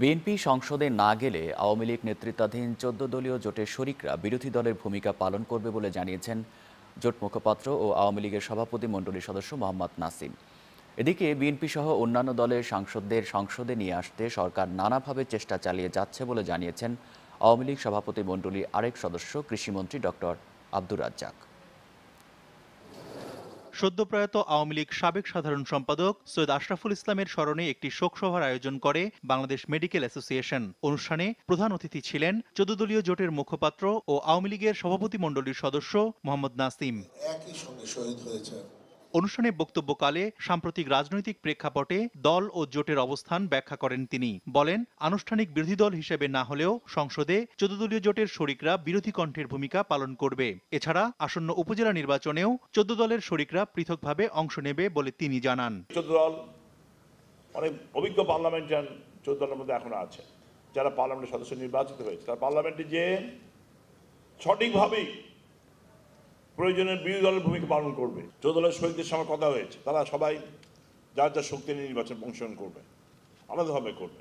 BNP সংসদে না গেলে আওয়ামী লীগ নেতৃত্বাধীন চোদ্দ দলীয় জোটের শরিকরা বিরোধী দলের ভূমিকা পালন করবে বলে জানিয়েছেন জোট মুখপাত্র ও আওয়ামী লীগের সভাপতি মণ্ডলীর সদস্য মোহাম্মদ নাসিম এদিকে বিএনপি সহ অন্যান্য দলের সাংসদদের সংসদে নিয়ে আসতে সরকার নানাভাবে চেষ্টা চালিয়ে যাচ্ছে বলে জানিয়েছেন আওয়ামী লীগ সভাপতি মণ্ডলীর আরেক সদস্য কৃষিমন্ত্রী ডক্টর আব্দুর রাজ্জাক সদ্যপ্রয়াত আওয়ামী লীগ সাবেক সাধারণ সম্পাদক সৈয়দ আশরাফুল ইসলামের স্মরণে একটি শোকসভার আয়োজন করে বাংলাদেশ মেডিকেল অ্যাসোসিয়েশন অনুষ্ঠানে প্রধান অতিথি ছিলেন চোদ্দদলীয় জোটের মুখপাত্র ও আওয়ামী লীগের সভাপতিমণ্ডলীর সদস্য মোহাম্মদ নাসিম একই সঙ্গে শহীদ অনুষ্ঠানে বক্তব্যকালে সাম্প্রতিক রাজনৈতিক প্রেক্ষাপটে দল ও জোটের অবস্থান ব্যাখ্যা করেন তিনি বলেন আনুষ্ঠানিক বিরোধী দল হিসেবে না হলেও সংসদে চোদ্দদলীয় জোটের শরিকরা বিরোধী কণ্ঠের ভূমিকা পালন করবে এছাড়া আসন্ন উপজেলা নির্বাচনেও চোদ্দ দলের শরিকরা পৃথকভাবে অংশ নেবে বলে তিনি জানান চোদ্দ দল অনেক অভিজ্ঞ চোদ্দ দলের মধ্যে এখনো আছে যারা পার্লামেন্টের সদস্য নির্বাচিত হয়েছে তারা পার্লামেন্টে যে সঠিকভাবেই প্রয়োজনে বিরোধী দলের ভূমিকা পালন করবে দলের শহীদদের সঙ্গে কথা হয়েছে তারা সবাই যার যার শক্তি নির্বাচন অংশগ্রহণ করবে আলাদাভাবে করবে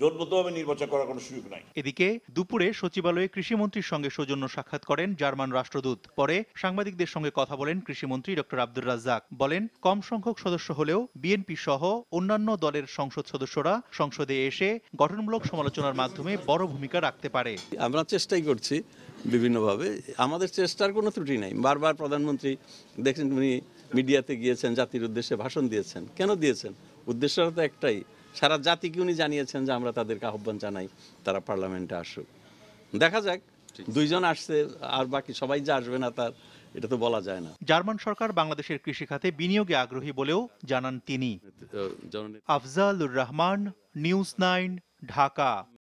জোটবদ্ধভাবে নির্বাচন করার কোনো সুযোগ নাই এদিকে দুপুরে সচিবালয়ে কৃষিমন্ত্রীর সঙ্গে সৌজন্য সাক্ষাৎ করেন জার্মান রাষ্ট্রদূত পরে সাংবাদিকদের সঙ্গে কথা বলেন কৃষিমন্ত্রী ডক্টর আব্দুর রাজ্জাক বলেন কম সংখ্যক সদস্য হলেও বিএনপি সহ অন্যান্য দলের সংসদ সদস্যরা সংসদে এসে গঠনমূলক সমালোচনার মাধ্যমে বড় ভূমিকা রাখতে পারে আমরা চেষ্টাই করছি বিভিন্নভাবে আমাদের চেষ্টার কোনো ত্রুটি নাই বারবার প্রধানমন্ত্রী দেখেন উনি মিডিয়াতে গিয়েছেন জাতির উদ্দেশ্যে ভাষণ দিয়েছেন কেন দিয়েছেন উদ্দেশ্যটা তো একটাই সারা জাতিকে উনি জানিয়েছেন যে আমরা তাদেরকে আহ্বান জানাই তারা পার্লামেন্টে আসুক দেখা যাক দুইজন আসছে আর বাকি সবাই যে আসবে না তার এটা তো বলা যায় না জার্মান সরকার বাংলাদেশের কৃষিখাতে বিনিয়োগে আগ্রহী বলেও জানান তিনি আফজালুর রহমান নিউজ নাইন ঢাকা